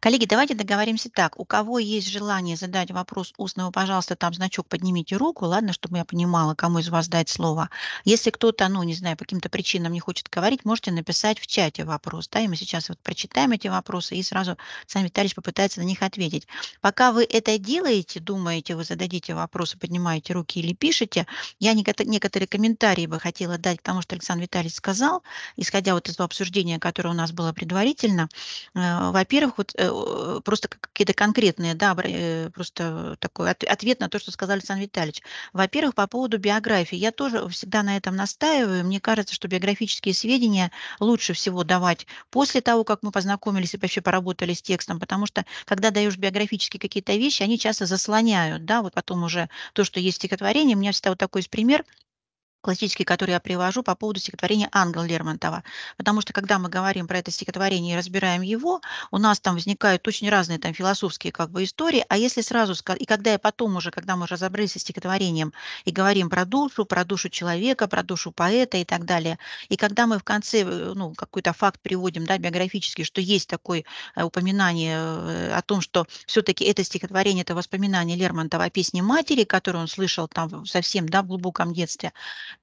B: Коллеги, давайте договоримся так. У кого есть желание задать вопрос устного, пожалуйста, там значок поднимите руку, ладно, чтобы я понимала, кому из вас дать слово. Если кто-то, ну, не знаю, по каким-то причинам не хочет говорить, можете написать в чате вопрос, да, и мы сейчас вот прочитаем эти вопросы, и сразу Александр Витальевич попытается на них ответить. Пока вы это делаете, думаете, вы зададите вопросы, поднимаете руки или пишете, я некоторые комментарии бы хотела дать к тому, что Александр Витальевич сказал, исходя вот из обсуждения, которое у нас было предварительно, действительно, э, во-первых, вот э, просто какие-то конкретные, да, э, просто такой ответ на то, что сказал Александр Витальевич. Во-первых, по поводу биографии. Я тоже всегда на этом настаиваю. Мне кажется, что биографические сведения лучше всего давать после того, как мы познакомились и вообще поработали с текстом, потому что, когда даешь биографические какие-то вещи, они часто заслоняют, да, вот потом уже то, что есть стихотворение. У меня всегда вот такой есть пример – классический, который я привожу по поводу стихотворения Ангела Лермонтова. Потому что, когда мы говорим про это стихотворение и разбираем его, у нас там возникают очень разные там философские как бы истории. А если сразу, и когда я потом уже, когда мы разобрались с стихотворением и говорим про душу, про душу человека, про душу поэта и так далее, и когда мы в конце э, ну, какой-то факт приводим, да, биографический, что есть такое э, упоминание э, о том, что все-таки это стихотворение, это воспоминание Лермонтова о песне матери, которую он слышал там совсем да, в глубоком детстве,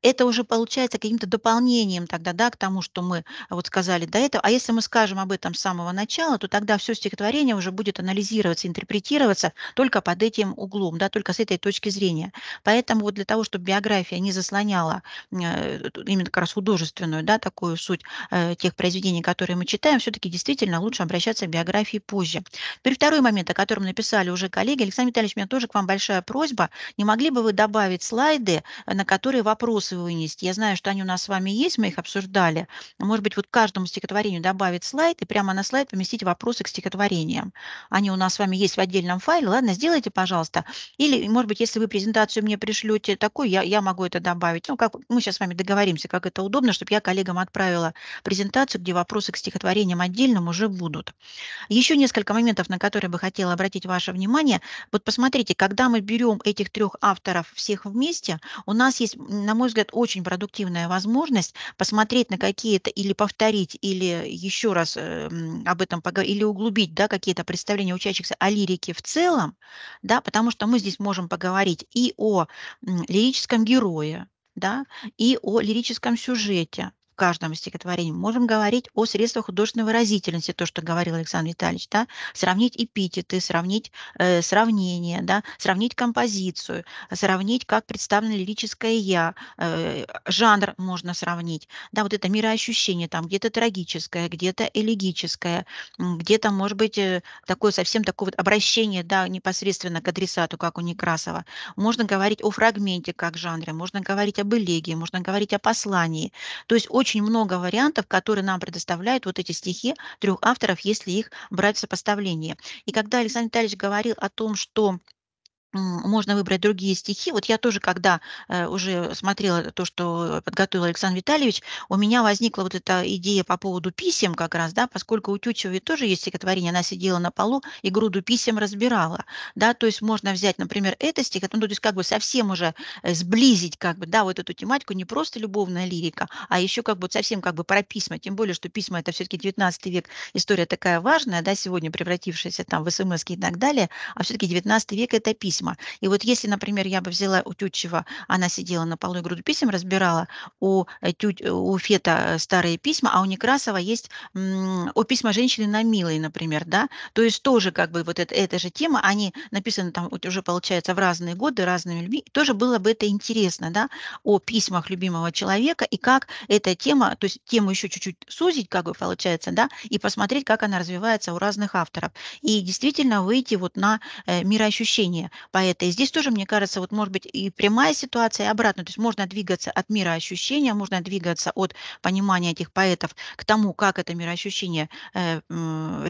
B: это уже получается каким-то дополнением тогда, да, к тому, что мы вот сказали до этого. А если мы скажем об этом с самого начала, то тогда все стихотворение уже будет анализироваться, интерпретироваться только под этим углом, да, только с этой точки зрения. Поэтому вот для того, чтобы биография не заслоняла э, именно как раз художественную, да, такую суть э, тех произведений, которые мы читаем, все-таки действительно лучше обращаться к биографии позже. Теперь второй момент, о котором написали уже коллеги. Александр Витальевич, у меня тоже к вам большая просьба. Не могли бы вы добавить слайды, э, на которые вопросы вопросы вынести. Я знаю, что они у нас с вами есть, мы их обсуждали. Может быть, вот каждому стихотворению добавить слайд и прямо на слайд поместить вопросы к стихотворениям. Они у нас с вами есть в отдельном файле. Ладно, сделайте, пожалуйста. Или, может быть, если вы презентацию мне пришлете такую, я, я могу это добавить. Ну, как мы сейчас с вами договоримся, как это удобно, чтобы я коллегам отправила презентацию, где вопросы к стихотворениям отдельным уже будут. Еще несколько моментов, на которые бы хотела обратить ваше внимание. Вот посмотрите, когда мы берем этих трех авторов всех вместе, у нас есть, на мой взгляд, очень продуктивная возможность посмотреть на какие-то или повторить, или еще раз э, об этом поговорить, или углубить да, какие-то представления учащихся о лирике в целом, да, потому что мы здесь можем поговорить и о лирическом герое, да, и о лирическом сюжете, в каждом стихотворении. Можем говорить о средствах художественной выразительности, то, что говорил Александр Витальевич, да, сравнить эпитеты, сравнить э, сравнение, да, сравнить композицию, сравнить, как представлено лирическое я, э, жанр можно сравнить, да, вот это мироощущение, там где-то трагическое, где-то элегическое, где-то, может быть, э, такое совсем такое вот обращение, да, непосредственно к адресату, как у Некрасова. Можно говорить о фрагменте как жанре, можно говорить об элегии, можно говорить о послании, то есть о очень много вариантов, которые нам предоставляют вот эти стихи трех авторов, если их брать в сопоставление. И когда Александр Витальевич говорил о том, что можно выбрать другие стихи. Вот я тоже, когда э, уже смотрела то, что подготовил Александр Витальевич, у меня возникла вот эта идея по поводу писем как раз, да, поскольку у Тютчевой тоже есть стихотворение, она сидела на полу и груду писем разбирала, да, то есть можно взять, например, это стихотворение, ну, то есть как бы совсем уже э, сблизить как бы, да, вот эту тематику, не просто любовная лирика, а еще как бы совсем как бы про письма, тем более, что письма это все-таки 19 век, история такая важная, да, сегодня превратившаяся там в смс и так далее, а все-таки 19 век это письма письма. И вот если, например, я бы взяла у Тютчева, она сидела на полу и груду писем разбирала, у, э, э, у Фета э, старые письма, а у Некрасова есть о письма женщины на милой, например, да, то есть тоже как бы вот это, эта же тема, они написаны там уже, получается, в разные годы, разными людьми, тоже было бы это интересно, да, о письмах любимого человека и как эта тема, то есть тему еще чуть-чуть сузить, как бы получается, да, и посмотреть, как она развивается у разных авторов. И действительно выйти вот на мироощущение поэта. И здесь тоже, мне кажется, вот может быть и прямая ситуация, и обратно. То есть можно двигаться от мира ощущения, можно двигаться от понимания этих поэтов к тому, как это мироощущение э,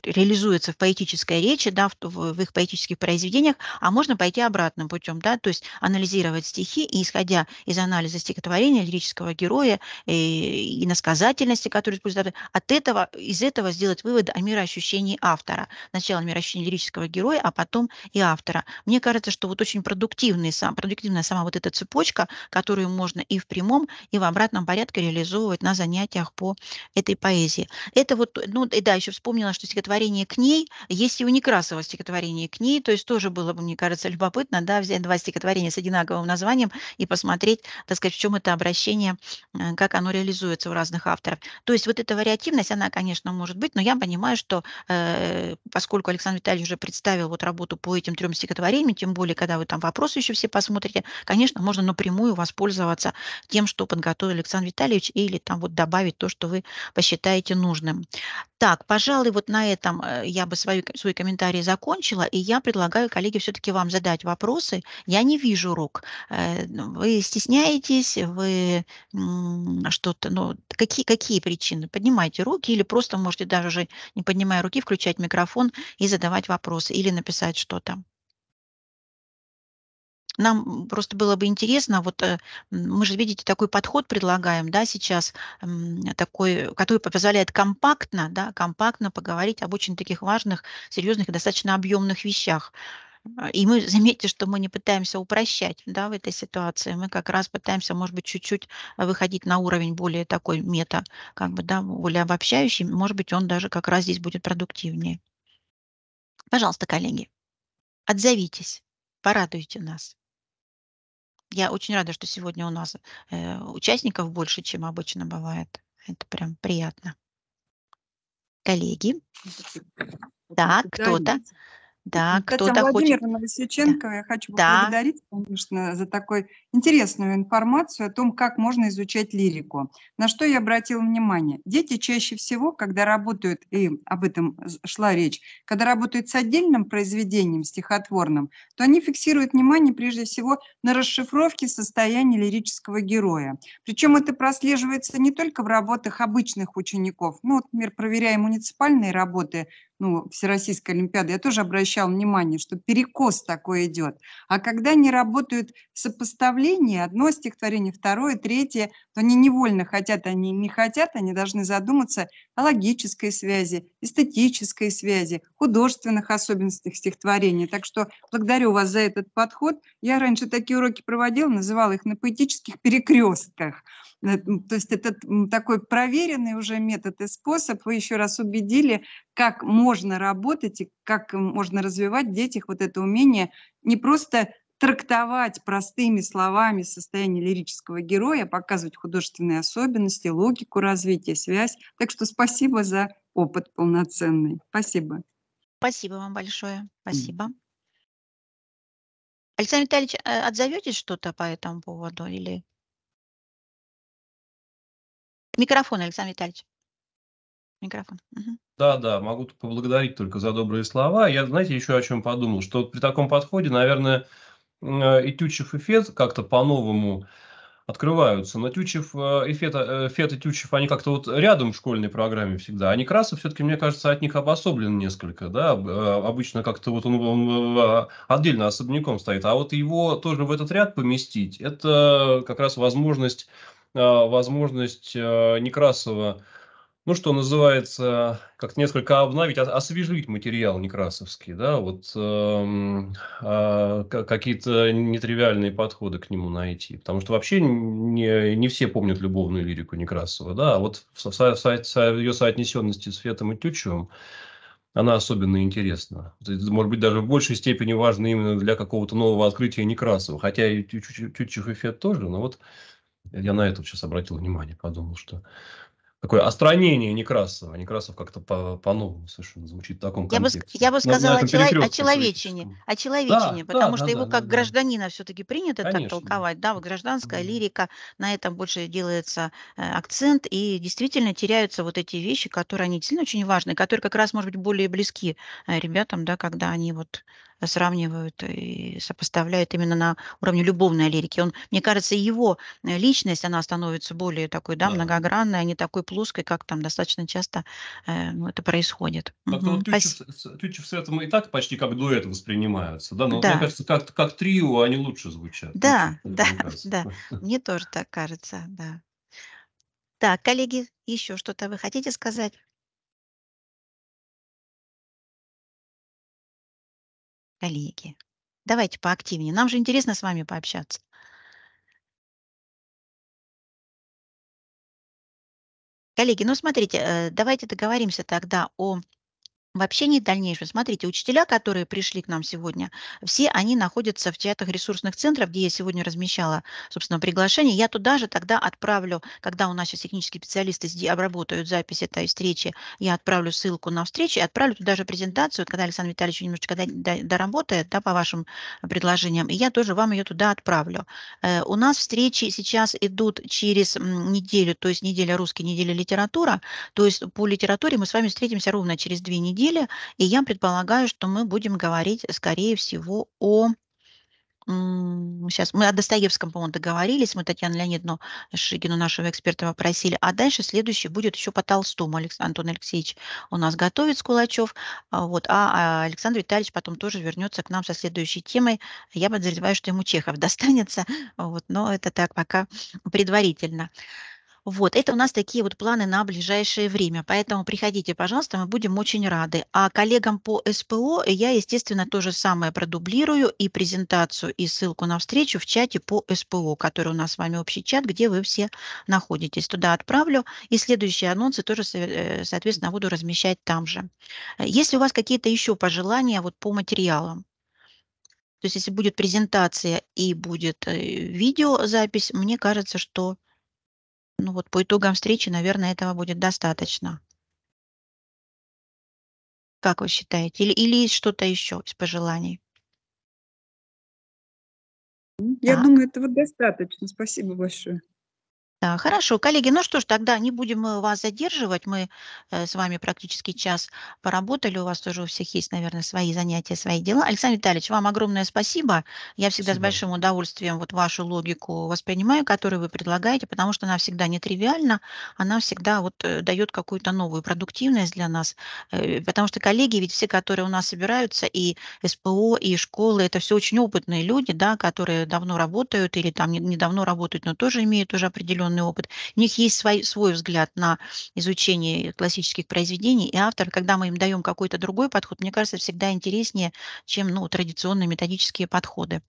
B: реализуется в поэтической речи, да, в, в, в их поэтических произведениях, а можно пойти обратным путем, да, то есть анализировать стихи и, исходя из анализа стихотворения, лирического героя э, и, и насказательности, которые используют, от этого, из этого сделать вывод о мироощущении автора. Сначала мироощущение лирического героя, а потом и автора. Мне кажется, кажется, что вот очень продуктивный, сам, продуктивная сама вот эта цепочка, которую можно и в прямом, и в обратном порядке реализовывать на занятиях по этой поэзии. Это вот, ну и да, еще вспомнила, что стихотворение к ней, есть и у Некрасова стихотворение к ней, то есть тоже было бы, мне кажется, любопытно, да, взять два стихотворения с одинаковым названием и посмотреть, так сказать, в чем это обращение, э, как оно реализуется у разных авторов. То есть вот эта вариативность, она, конечно, может быть, но я понимаю, что э, поскольку Александр Витальевич уже представил вот работу по этим трем стихотворениям, тем более более, когда вы там вопросы еще все посмотрите, конечно, можно напрямую воспользоваться тем, что подготовил Александр Витальевич, или там вот добавить то, что вы посчитаете нужным. Так, пожалуй, вот на этом э, я бы свои свои комментарии закончила, и я предлагаю, коллеги, все-таки вам задать вопросы. Я не вижу рук. Э, вы стесняетесь, вы что-то, ну, какие, какие причины? Поднимайте руки или просто можете даже, уже не поднимая руки, включать микрофон и задавать вопросы или написать что-то нам просто было бы интересно, вот э, мы же, видите, такой подход предлагаем, да, сейчас такой, который позволяет компактно, да, компактно поговорить об очень таких важных, серьезных и достаточно объемных вещах. Э, и мы, заметьте, что мы не пытаемся упрощать да, в этой ситуации. Мы как раз пытаемся, может быть, чуть-чуть выходить на уровень более такой мета, как бы, да, более обобщающий. Может быть, он даже как раз здесь будет продуктивнее. Пожалуйста, коллеги, отзовитесь, порадуйте нас. Я очень рада, что сегодня у нас э, участников больше, чем обычно бывает. Это прям приятно. Коллеги. Да, кто-то. Да, ну, кто-то Владимировна
D: хочет... Васюченко, да. я хочу да. поблагодарить, конечно, за такую интересную информацию о том, как можно изучать лирику. На что я обратила внимание. Дети чаще всего, когда работают, и об этом шла речь, когда работают с отдельным произведением стихотворным, то они фиксируют внимание прежде всего на расшифровке состояния лирического героя. Причем это прослеживается не только в работах обычных учеников, ну, вот, например, проверяя муниципальные работы ну, Всероссийской Олимпиады, я тоже обращал внимание, что перекос такой идет. А когда не работают сопоставления, одно стихотворение, второе, третье, то они невольно хотят, они не хотят, они должны задуматься о логической связи, эстетической связи, художественных особенностях стихотворения. Так что благодарю вас за этот подход. Я раньше такие уроки проводил, называл их на поэтических перекрестках. Э, то есть это такой проверенный уже метод и способ. Вы еще раз убедили, как можно можно работать и как можно развивать в детях вот это умение не просто трактовать простыми словами состояние лирического героя, а показывать художественные особенности, логику развития, связь. Так что спасибо за опыт полноценный. Спасибо.
B: Спасибо вам
A: большое. Спасибо. Mm. Александр Витальевич, а отзоветесь что-то по этому поводу или... Микрофон, Александр Витальевич микрофон. Угу.
C: Да, да, могу поблагодарить только за добрые слова. Я, знаете, еще о чем подумал, что при таком подходе, наверное, э, и Тютчев, и Фет как-то по-новому открываются. Но Тючев э, и Фет, э, Фет и Тючев, они как-то вот рядом в школьной программе всегда. А Некрасов все-таки, мне кажется, от них обособлен несколько. Да? Обычно как-то вот он, он а, отдельно особняком стоит. А вот его тоже в этот ряд поместить, это как раз возможность, возможность Некрасова ну, что называется, как несколько обновить, а, освежить материал некрасовский, да, вот э, э, какие-то нетривиальные подходы к нему найти. Потому что вообще не, не все помнят любовную лирику Некрасова, да, а вот в, в, в, в ее соотнесенности с Фетом и Тютчевым она особенно интересна. Может быть, даже в большей степени важна именно для какого-то нового открытия Некрасова. Хотя и Тютчев и Фет тоже, но вот я на это сейчас обратил внимание, подумал, что такое остранение Некрасова. Некрасов как-то по-новому по, совершенно звучит в таком контексте. Я бы, я бы сказала на, на о,
B: человечине, о человечине, да, потому да, что да, его да, как да, гражданина да. все-таки принято Конечно. так толковать. Да, вот гражданская да. лирика, на этом больше делается э, акцент, и действительно теряются вот эти вещи, которые они действительно очень важны, которые как раз, может быть, более близки э, ребятам, да, когда они вот сравнивают и сопоставляют именно на уровне любовной лирики. Он, мне кажется, его э, личность, она становится более такой, да, да. многогранной, а не такой плоской, как там достаточно часто э, ну, это происходит. Так, то Тютчев,
C: а... Тютчев с этим и так почти как дуэт воспринимаются, да? Но да. мне кажется, как, как трио они лучше звучат. Да,
B: лучше,
A: да, да. Мне тоже так кажется, да. Так, коллеги, еще что-то вы хотите сказать? коллеги. Давайте поактивнее. Нам же интересно с вами пообщаться. Коллеги, ну смотрите, э, давайте договоримся тогда о в общении дальнейшем. Смотрите, учителя,
B: которые пришли к нам сегодня, все они находятся в чатах ресурсных центров, где я сегодня размещала, собственно, приглашение. Я туда же тогда отправлю, когда у нас сейчас технические специалисты обработают запись этой встречи, я отправлю ссылку на встречу и отправлю туда же презентацию, когда Александр Витальевич немножечко доработает, да, по вашим предложениям, и я тоже вам ее туда отправлю. Э, у нас встречи сейчас идут через неделю, то есть неделя русский, неделя литература, то есть по литературе мы с вами встретимся ровно через две недели, неделе, и я предполагаю, что мы будем говорить, скорее всего, о сейчас мы о Достоевском, по-моему, договорились, мы Татьяну Леонидовну Шигину, нашего эксперта, попросили, а дальше следующий будет еще по Толстому. Алекс... Антон Алексеевич у нас готовит с Кулачев, а вот, а, а Александр Витальевич потом тоже вернется к нам со следующей темой. Я подозреваю, что ему Чехов достанется, вот, но это так пока предварительно. Вот, это у нас такие вот планы на ближайшее время. Поэтому приходите, пожалуйста, мы будем очень рады. А коллегам по СПО я, естественно, то же самое продублирую и презентацию, и ссылку на встречу в чате по СПО, который у нас с вами общий чат, где вы все находитесь. Туда отправлю, и следующие анонсы тоже, э, соответственно, буду размещать там же. Если у вас какие-то еще пожелания вот по материалам, то есть если будет презентация и будет э,
A: видеозапись, мне кажется, что ну вот по итогам встречи, наверное, этого будет достаточно. Как вы считаете? Или, или есть что-то еще из пожеланий? Я Так. думаю, этого достаточно. Спасибо большое. А, хорошо, коллеги, ну что ж, тогда не будем вас
B: задерживать. Мы э, с вами практически час поработали. У вас тоже у всех есть, наверное, свои занятия, свои дела. Александр Витальевич, вам огромное спасибо. Я всегда спасибо. с большим удовольствием вот вашу логику воспринимаю, которую вы предлагаете, потому что она всегда нетривиальна, она всегда вот э, дает какую-то новую продуктивность для нас. Э, потому что коллеги, ведь все, которые у нас собираются, и СПО, и школы, это все очень опытные люди, да, которые давно работают или там недавно работают, но тоже имеют уже определенную определенный опыт. У них есть свой, свой взгляд на изучение классических произведений, и автор, когда мы им даем какой-то другой подход, мне кажется, всегда интереснее, чем ну, традиционные методические подходы.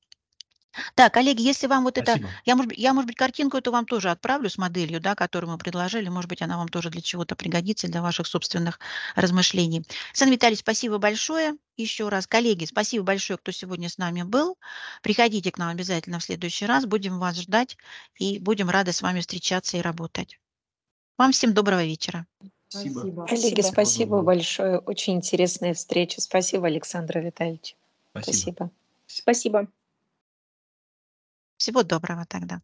B: Да, коллеги, если вам вот Спасибо. это... Я может, я, может быть, картинку эту вам тоже отправлю с моделью, да, которую мы предложили. Может быть, она вам тоже для чего-то пригодится, для ваших собственных размышлений. Александр Витальевич, спасибо большое еще раз. Коллеги, спасибо большое, кто сегодня с нами был. Приходите к нам обязательно в следующий раз. Будем вас ждать и будем рады с вами встречаться и работать. Вам всем доброго
A: вечера.
D: Спасибо. Коллеги, спасибо
A: большое. Очень интересная встреча. Спасибо, Александр Витальевич. Спасибо. Спасибо. спасибо. Всего доброго тогда.